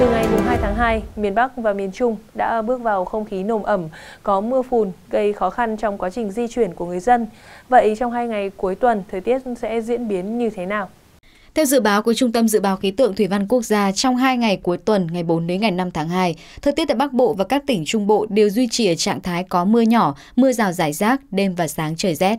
Từ ngày 2 tháng 2, miền Bắc và miền Trung đã bước vào không khí nồm ẩm, có mưa phùn gây khó khăn trong quá trình di chuyển của người dân. Vậy trong hai ngày cuối tuần, thời tiết sẽ diễn biến như thế nào? Theo dự báo của Trung tâm Dự báo Khí tượng Thủy văn Quốc gia, trong hai ngày cuối tuần, ngày 4 đến ngày 5 tháng 2, thời tiết tại Bắc Bộ và các tỉnh Trung Bộ đều duy trì ở trạng thái có mưa nhỏ, mưa rào rải rác, đêm và sáng trời rét.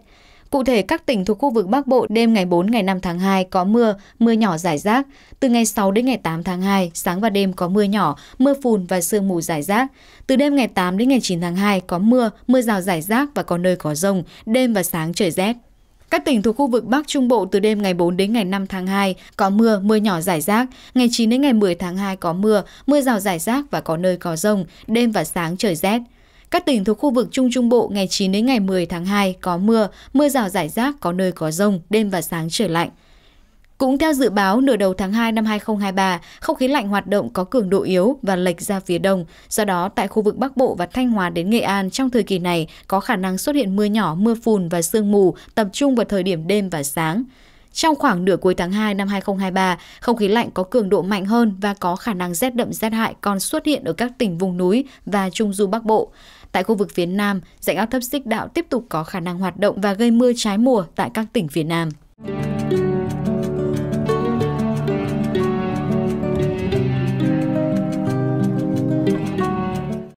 Cụ thể, các tỉnh thuộc khu vực Bắc Bộ đêm ngày 4 ngày 5 tháng 2 có mưa, mưa nhỏ rải rác. Từ ngày 6 đến ngày 8 tháng 2, sáng và đêm có mưa nhỏ, mưa phùn và sương mù rải rác. Từ đêm ngày 8 đến ngày 9 tháng 2 có mưa, mưa rào rải rác và có nơi có rông, đêm và sáng trời rét. Các tỉnh thuộc khu vực Bắc Trung Bộ từ đêm ngày 4 đến ngày 5 tháng 2 có mưa, mưa nhỏ rải rác. Ngày 9 đến ngày 10 tháng 2 có mưa, mưa rào rải rác và có nơi có rông, đêm và sáng trời rét. Các tỉnh thuộc khu vực Trung Trung Bộ ngày 9 đến ngày 10 tháng 2 có mưa, mưa rào rải rác có nơi có rông, đêm và sáng trời lạnh. Cũng theo dự báo, nửa đầu tháng 2 năm 2023, không khí lạnh hoạt động có cường độ yếu và lệch ra phía đông. Do đó, tại khu vực Bắc Bộ và Thanh Hóa đến Nghệ An trong thời kỳ này có khả năng xuất hiện mưa nhỏ, mưa phùn và sương mù tập trung vào thời điểm đêm và sáng. Trong khoảng nửa cuối tháng 2 năm 2023, không khí lạnh có cường độ mạnh hơn và có khả năng rét đậm rét hại còn xuất hiện ở các tỉnh vùng núi và trung du Bắc Bộ. Tại khu vực phía Nam, dạnh áp thấp xích đạo tiếp tục có khả năng hoạt động và gây mưa trái mùa tại các tỉnh phía Nam.